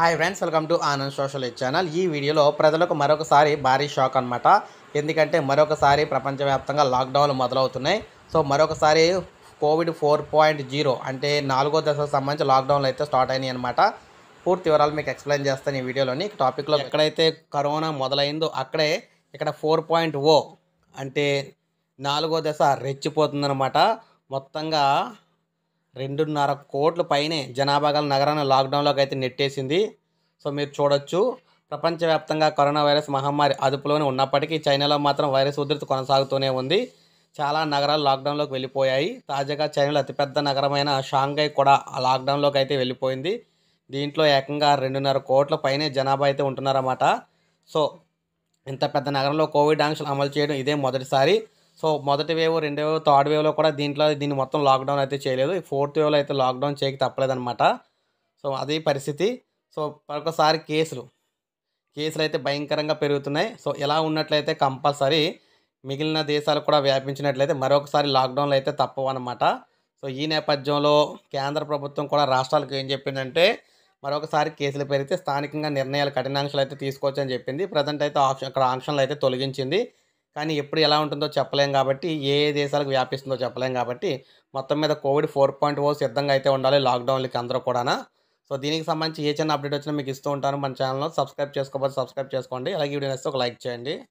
hi friends welcome to Anand social channel ఈ వీడియోలో ప్రజలకు మరొకసారి భారీ షాక్ అనమాట ఎందుకంటే మరొకసారి ప్రపంచవ్యాప్తంగా లాక్డౌన్లు మొదలవుతున్నాయి సో మరొకసారి కోవిడ్ ఫోర్ పాయింట్ జీరో అంటే నాలుగో దశకు సంబంధించి లాక్డౌన్లు అయితే స్టార్ట్ అయినాయి అనమాట పూర్తి వివరాలు మీకు ఎక్స్ప్లెయిన్ చేస్తాను ఈ వీడియోలోని టాపిక్లో ఎక్కడైతే కరోనా మొదలైందో అక్కడే ఇక్కడ ఫోర్ పాయింట్ ఓ అంటే నాలుగో దశ రెచ్చిపోతుందనమాట మొత్తంగా రెండున్నర కోట్ల పైనే జనాభా గల నగరాన్ని లాక్డౌన్లోకి అయితే నెట్టేసింది సో మీరు చూడొచ్చు ప్రపంచవ్యాప్తంగా కరోనా వైరస్ మహమ్మారి అదుపులోనే ఉన్నప్పటికీ చైనాలో మాత్రం వైరస్ ఉధృతి కొనసాగుతూనే ఉంది చాలా నగరాలు లాక్డౌన్లోకి వెళ్ళిపోయాయి తాజాగా చైనాలో అతిపెద్ద నగరమైన షాంఘై కూడా లాక్డౌన్లోకి అయితే వెళ్ళిపోయింది దీంట్లో ఏకంగా రెండున్నర కోట్ల పైనే జనాభా అయితే ఉంటున్నారన్నమాట సో ఇంత పెద్ద నగరంలో కోవిడ్ ఆంక్షలు అమలు చేయడం ఇదే మొదటిసారి సో మొదటి వేవ్ రెండో వేవ్ థర్డ్ వేవ్లో కూడా దీంట్లో దీన్ని మొత్తం లాక్డౌన్ అయితే చేయలేదు ఫోర్త్ వేవ్లో అయితే లాక్డౌన్ చేయక తప్పలేదన్నమాట సో అది పరిస్థితి సో మరొకసారి కేసులు కేసులు అయితే భయంకరంగా పెరుగుతున్నాయి సో ఎలా ఉన్నట్లయితే కంపల్సరీ మిగిలిన దేశాలు కూడా వ్యాపించినట్లయితే మరొకసారి లాక్డౌన్లు అయితే తప్పవన్నమాట సో ఈ నేపథ్యంలో కేంద్ర ప్రభుత్వం కూడా రాష్ట్రాలకు ఏం చెప్పిందంటే మరొకసారి కేసులు పెరిగితే స్థానికంగా నిర్ణయాలు కఠినాంక్షలు అయితే తీసుకోవచ్చని చెప్పింది ప్రజెంట్ అయితే ఆప్షన్ అక్కడ ఆంక్షన్లు అయితే తొలగించింది కానీ ఎప్పుడు ఎలా ఉంటుందో చెప్పలేం కాబట్టి ఏ ఏ దేశాలకు వ్యాపిస్తుందో చెప్పలేం కాబట్టి మొత్తం మీద కోవిడ్ ఫోర్ పాయింట్ ఓ సిద్ధంగా అయితే ఉండాలి లాక్డౌన్లకి అందరూ కూడా సో దీనికి సంబంధించి ఏ చిన్న అప్డేట్ వచ్చినా మీకు ఇస్తూ ఉంటాను మన ఛానల్లో సబ్స్క్రైబ్ చేసుకోబోతే సబ్స్క్రైబ్ చేసుకోండి అలాగే వీడియో నచ్చితే ఒక లైక్ చేయండి